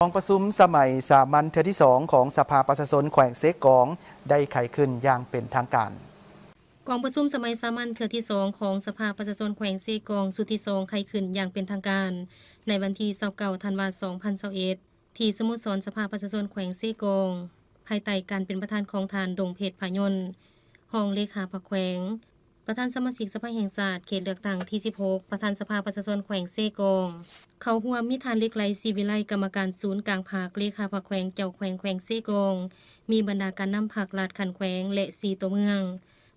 กองประชุมสมัยสามัญเทอที่สองของสภาประชาชนแขวงเซกองได้ไขขึ้นอย่างเป็นทางการ กองประชุมสมัยสามัญเทือที่สองของสภาประชาชนแขวงเซกองสุทธิสองไขขึ้นอย่างเป็นทางการ ในวันที่่าธันวาคม 2021 ที่สมุทรสรสภาประชาชนแขวงเซกองภายใต้การเป็นประธานของทานดงเพชรพยนห้องเลขาผักแขวงประธานสมาชิกสภาแห่งชาติเขตเลือกตั้งที่ 16 ประธานสภาประชาชนแขวงเซกง เขาหัวมิทานเล็กไรลศิวิไลกรรมการศูนย์กลางภาคเลขาภาคแขวงเจ้าแขวงแขวงเซกง มีบรรดาการนำผักลาดขันแขวงและสีตัวเมือง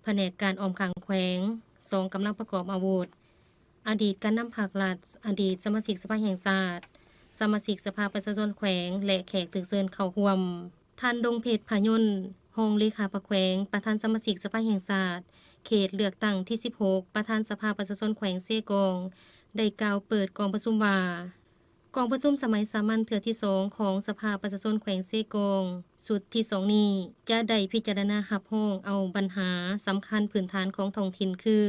แผนกการออมขังแขวงสองกำลังประกอบอาวุธ อดีตการนำผักลาดอดีตสมาชิกสภาแห่งชาติสมาชิกสภาประชาชนแขวง และแขกตึกเซินเขาห่วม ท่านดงเพชรพยุนหองเลขาประแขวง ประธานสมาชิกสภาแห่งชาติเขตเลือกตั้งที่ 16 ประธานสภาประชาชนแขวงเซกองได้กล่าวเปิดกองประชุมว่า กองประชุมสมัยสามัญเถือที่สองของสภาประชาชนแขวงเซกองสุดที่สองนี้จะได้พิจารณาหับห้องเอาปัญหาสำคัญพื้นฐานของท้องถิ่นคือ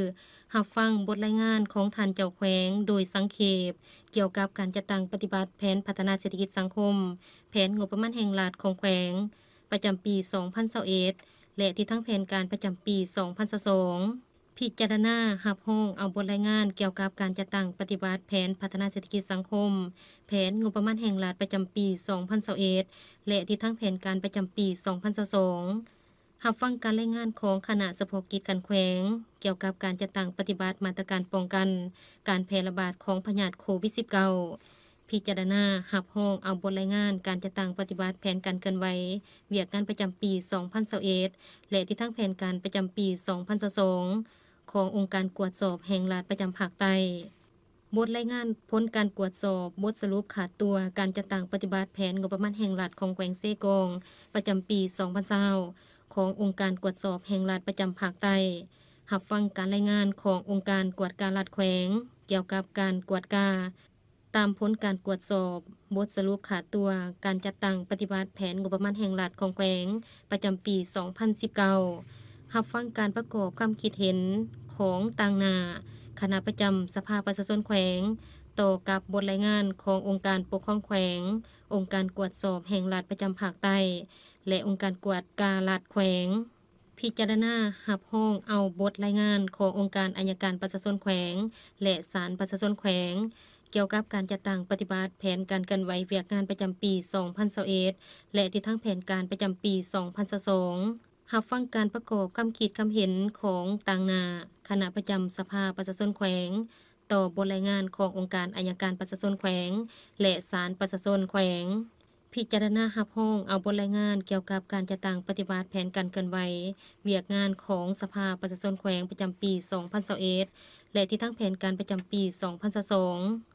หับฟังบทรายงานของทานเจ้าแขวงโดยสังเขป เกี่ยวกับการจัดตั้งปฏิบัติแผนพัฒนาเศรษฐกิจสังคม แผนงบประมาณแห่งรัฐของแขวง ประจำปี 2021และที่ทั้งแผนการประจำปี 2022 พิจารณาหับห้องเอาบทรายงานเกี่ยวกับการจัดตั้งปฏิบัติแผนพัฒนาเศรษฐกิจสังคม แผนงบประมาณแห่งรัฐประจำปี 2021และที่ทั้งแผนการประจำปี 2022หับฟังการรายงานของคณะสภกิจการแขวงเกี่ยวกับการจัดตั้งปฏิบัติมาตรการป้องกัน การแพร่ระบาดของพยาธิโควิด -19 พิจารณาหับห้องเอาบทรายงาน การจัดตั้งปฏิบัติแผนการเกินไว้เวียกงานประจำปี 2021และที่ทั้งแผนการประจำปี 2022ขององค์การกวดสอบแห่งรัฐประจำภาคใต้บทรายงานพ้นการกวดสอบบทสรุปขาดตัวการจัดตั้งปฏิบัติแผนงบประมาณแห่งรัฐของแขวงเซกงประจำปี 2020ขององค์การกวดสอบแห่งรัฐประจำภาคใต้หับฟังการรายงานขององค์การกวดการรัฐแขวง เกี่ยวกับการกวดกาตามผลการตรวจสอบ บทสรุปขาตัว การจัดตั้งปฏิบัติแผนงบประมาณแห่งรัฐของแขวงประจำปี 2019หับฟังการประกอบความคิดเห็นของต่างนา คณะประจำสภาประชาชนแขวง ต่อกับบทรายงานขององค์การปกครองแขวง องค์การกวดสอบแห่งรัฐประจำภาคใต้ และองค์การกวดการรัฐแขวง พิจารณาหับห้องเอาบทรายงานขององค์การอายการประชาชนแขวงและศาลประชาชนแขวงเกี่ยวกับการจัดตั้งปฏิบัติแผนการกันไว้เวียกงานประจำปี 2021และติดทั้งแผนการประจำปี 2022หับฟังการประกอบคำขีดคำเห็นของต่างนาคณะประจำสภาประชาชนแขวง ต่อบทรายงานขององค์การอายการประชาชนแขวง และศาลประชาชนแขวง พิจารณาหับห้องเอาบทรายงานเกี่ยวกับการจัดตั้งปฏิบัติแผนการเกินไว้เวียกงานของสภาประชาชนแขวงประจำปี 2021และที่ทั้งแผนการประจำปี 2022